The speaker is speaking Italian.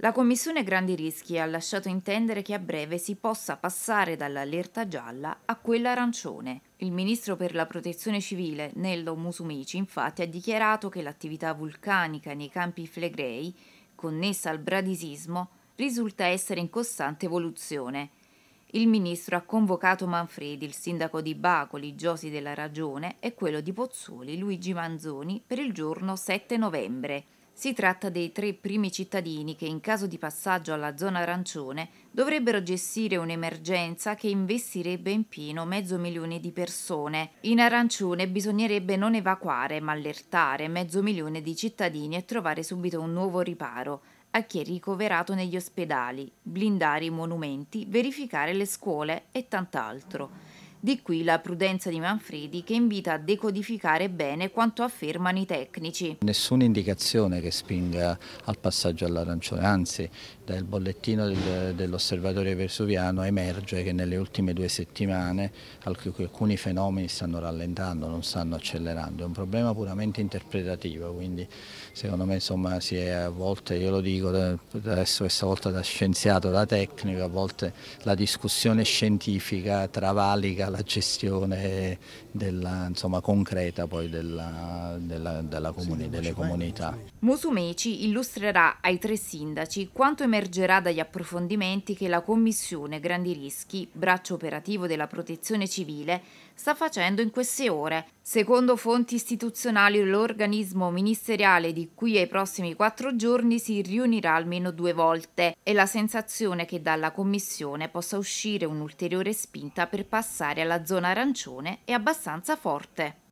La Commissione Grandi Rischi ha lasciato intendere che a breve si possa passare dall'allerta gialla a quella arancione. Il ministro per la protezione civile, Nello Musumici, infatti, ha dichiarato che l'attività vulcanica nei campi flegrei, connessa al bradisismo, risulta essere in costante evoluzione. Il ministro ha convocato Manfredi, il sindaco di Bacoli, Giosi della Ragione, e quello di Pozzuoli, Luigi Manzoni, per il giorno 7 novembre. Si tratta dei tre primi cittadini che in caso di passaggio alla zona arancione dovrebbero gestire un'emergenza che investirebbe in pieno mezzo milione di persone. In arancione bisognerebbe non evacuare ma allertare mezzo milione di cittadini e trovare subito un nuovo riparo a chi è ricoverato negli ospedali, blindare i monumenti, verificare le scuole e tant'altro. Di qui la prudenza di Manfredi che invita a decodificare bene quanto affermano i tecnici. Nessuna indicazione che spinga al passaggio all'arancione, anzi dal bollettino del, dell'osservatorio vesuviano emerge che nelle ultime due settimane alcuni fenomeni stanno rallentando, non stanno accelerando, è un problema puramente interpretativo, quindi secondo me insomma, si è a volte, io lo dico adesso questa volta da scienziato, da tecnico, a volte la discussione scientifica travalica sia gestione della, insomma, concreta della, della, comuni, delle comunità. Musumeci illustrerà ai tre sindaci quanto emergerà dagli approfondimenti che la Commissione Grandi Rischi, braccio operativo della protezione civile, sta facendo in queste ore Secondo fonti istituzionali, l'organismo ministeriale di qui ai prossimi quattro giorni si riunirà almeno due volte e la sensazione che dalla Commissione possa uscire un'ulteriore spinta per passare alla zona arancione è abbastanza forte.